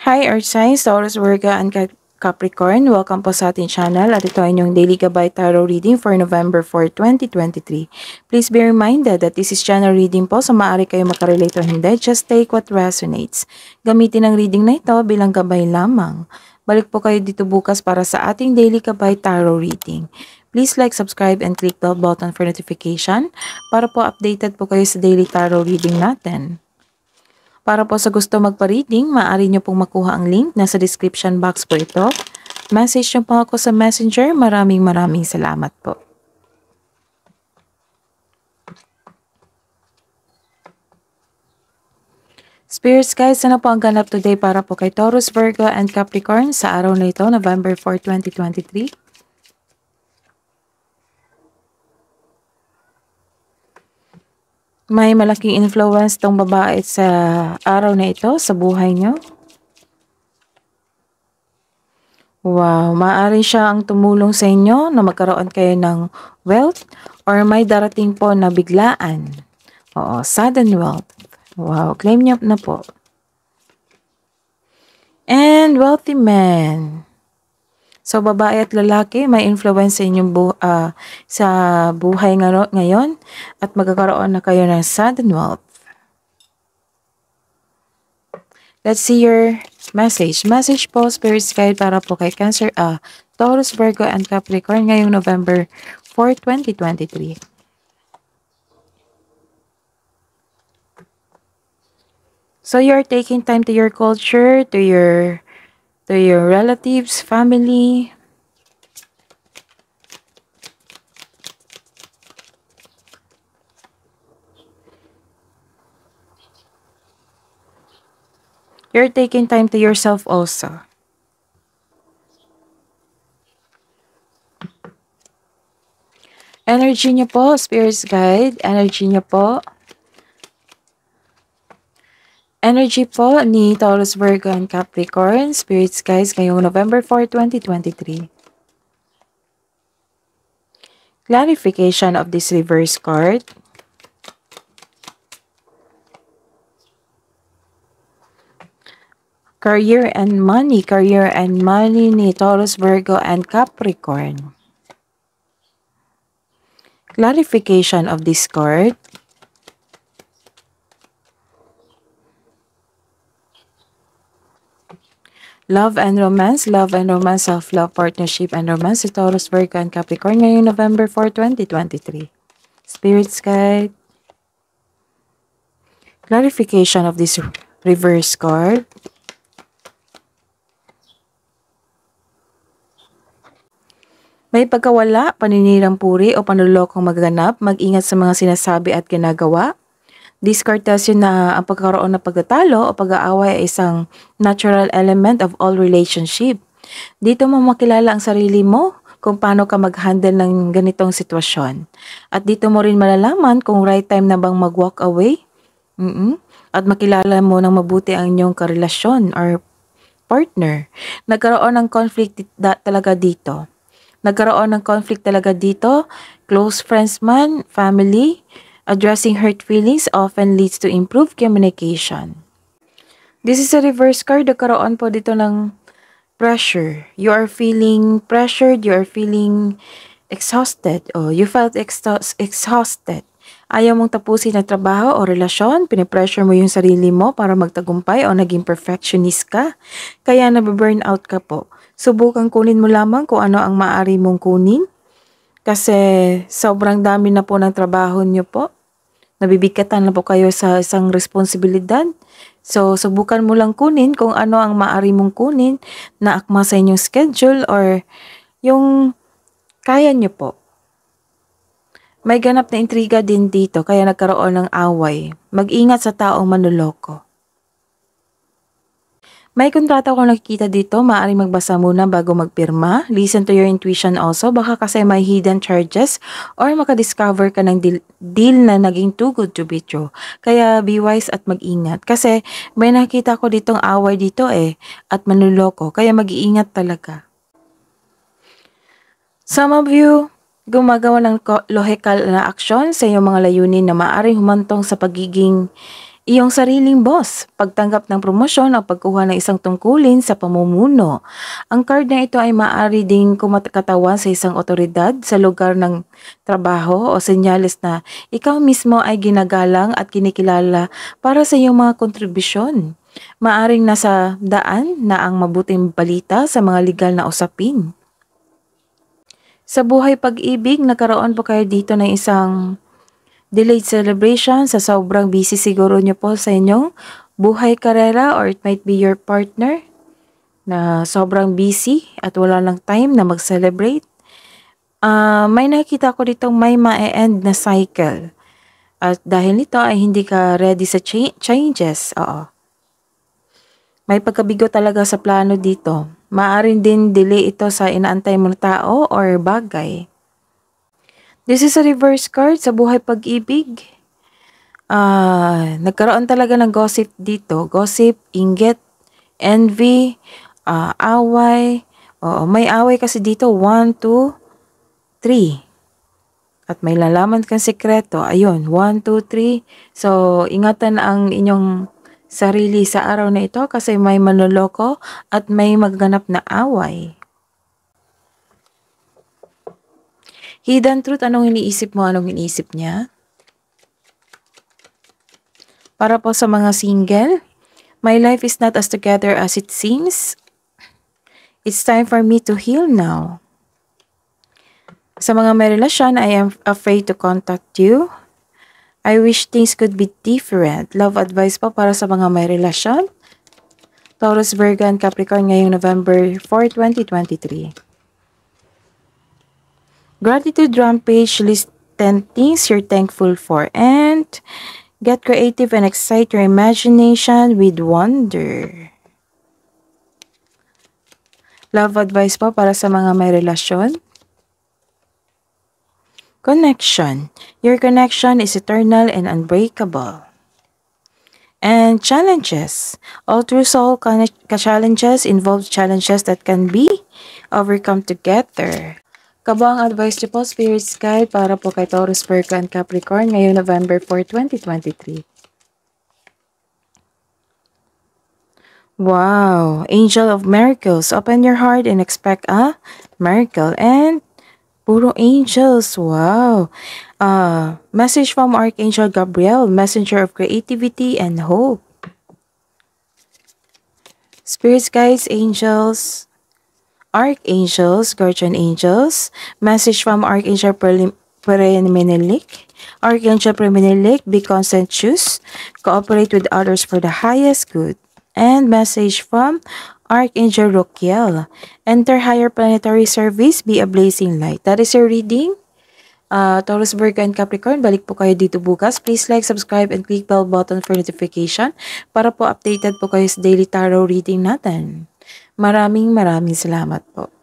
Hi Earth Signs, Taurus, Virgo, and Capricorn. Welcome po sa ating channel at ito ay inyong Daily Gabay Tarot Reading for November 4, 2023. Please be reminded that this is channel reading po so maaari kayo makarelate o hindi. Just take what resonates. Gamitin ang reading na ito bilang gabay lamang. Balik po kayo dito bukas para sa ating Daily Gabay Tarot Reading. Please like, subscribe, and click the bell button for notification para po updated po kayo sa daily tarot reading natin. Para po sa gusto magpa-reading, maaari nyo pong makuha ang link. Nasa description box po ito. Message nyo po ako sa messenger. Maraming maraming salamat po. Spirit guys, sana po ang ganap today para po kay Taurus, Virgo, and Capricorn sa araw na ito, November 4, 2023? may malaking influence tong babae sa araw na ito, sa buhay nyo. Wow, maaari siya ang tumulong sa inyo na magkaroon kayo ng wealth or may darating po na biglaan. Oo, sudden wealth. Wow, claim niyo na po. And wealthy man. So, babae at lalaki, may influence sa inyong bu uh, sa buhay ngayon at magkakaroon na kayo ng sudden wealth. Let's see your message. Message po, Spirit's Guide para po kay Cancer, uh, Taurus, Virgo, and Capricorn ngayong November 4, 2023. So you're taking time to your culture, to your to your relatives, family. You're taking time to yourself also. Energy niyo po, Spirits Guide. Energy niyo po energy po ni Taurus, Virgo, and Capricorn, Spirits guys, ngayong November 4, 2023. Clarification of this reverse card. Career and money, career and money ni Taurus, Virgo, and Capricorn. Clarification of this card. Love and Romance, Love and Romance, Self-Love, Partnership and Romance, si Taurus, Virgo, and Capricorn ngayong November 4, 2023. Spirit Guide. Clarification of this reverse card. May pagkawala, paninirang puri o panulokong magaganap, mag-ingat sa mga sinasabi at ginagawa, Diskartasyon na ang pagkaroon ng pagtatalo o pag-aaway ay isang natural element of all relationship. Dito mo makilala ang sarili mo kung paano ka mag-handle ng ganitong sitwasyon. At dito mo rin malalaman kung right time na bang mag-walk away. Mm-mm. At makilala mo ng mabuti ang inyong karelasyon or partner. Nagkaroon ng conflict talaga dito. Nagkaroon ng conflict talaga dito, close friends man, family, Addressing hurt feelings often leads to improved communication. This is a reverse card. Nagkaroon po dito ng pressure. You are feeling pressured. You are feeling exhausted. Oh, you felt exhausted. Ayaw mong tapusin ang trabaho o relasyon, pinipressure mo yung sarili mo para magtagumpay o naging perfectionist ka, kaya nababurn out ka po. Subukan kunin mo lamang kung ano ang maaari mong kunin kasi sobrang dami na po ng trabaho nyo po nabibigkatan na po kayo sa isang responsibilidad. So, subukan mo lang kunin kung ano ang maari mong kunin na akma sa inyong schedule or yung kaya nyo po. May ganap na intriga din dito kaya nagkaroon ng away. Mag-ingat sa taong manuloko. May kontrata akong nakikita dito, maaari magbasa muna bago magpirma. Listen to your intuition also, baka kasi may hidden charges or makadiscover ka ng deal, deal na naging too good to be true. Kaya be wise at mag-ingat kasi may nakita ko ditong away dito eh at manluloko, kaya mag-iingat talaga. Some of you gumagawa ng logical na aksyon sa iyong mga layunin na maaaring humantong sa pagiging iyong sariling boss, pagtanggap ng promosyon o pagkuha ng isang tungkulin sa pamumuno. Ang card na ito ay maaari ding kumakatawan sa isang otoridad sa lugar ng trabaho o senyales na ikaw mismo ay ginagalang at kinikilala para sa iyong mga kontribusyon. Maaring nasa daan na ang mabuting balita sa mga legal na usapin. Sa buhay pag-ibig, nagkaroon po kayo dito ng isang delayed celebration sa sobrang busy siguro nyo po sa inyong buhay karera or it might be your partner na sobrang busy at wala lang time na mag-celebrate. Uh, may nakita ko dito may ma-end na cycle. At dahil nito ay hindi ka ready sa cha changes. Oo. May pagkabigo talaga sa plano dito. Maaari din delay ito sa inaantay mong tao or bagay. This is a reverse card sa buhay pag-ibig. Uh, nagkaroon talaga ng gossip dito. Gossip, inget, envy, uh, away. Oo, may away kasi dito. 1, 2, 3 at may lalaman kang sekreto. Ayun, 1, 2, 3. So, ingatan ang inyong sarili sa araw na ito kasi may manloloko at may magganap na away. Hidden truth, anong iniisip mo, anong iniisip niya? Para po sa mga single, my life is not as together as it seems. It's time for me to heal now. Sa mga may relasyon, I am afraid to contact you. I wish things could be different. Love advice po para sa mga may relasyon. Taurus, Virgo, and Capricorn ngayong November 4, 2023. Gratitude Rampage list 10 things you're thankful for and get creative and excite your imagination with wonder. Love advice po para sa mga may relasyon. Connection. Your connection is eternal and unbreakable. And challenges. All true soul challenges involve challenges that can be overcome together. Kabuang advice niyo po, Spirits Guide, para po kay Taurus, Virgo, and Capricorn ngayong November 4, 2023. Wow! Angel of Miracles, open your heart and expect a miracle. And puro angels, wow! Uh, message from Archangel Gabriel, messenger of creativity and hope. Spirits, guides, angels, Archangels, Guardian Angels, message from Archangel Premenilik, Archangel Premenilik, be conscientious, cooperate with others for the highest good. And message from Archangel Rokiel, enter higher planetary service, be a blazing light. That is your reading. Uh, Taurus, Virgo, and Capricorn, balik po kayo dito bukas. Please like, subscribe, and click bell button for notification para po updated po kayo sa daily tarot reading natin. Maraming maraming salamat po.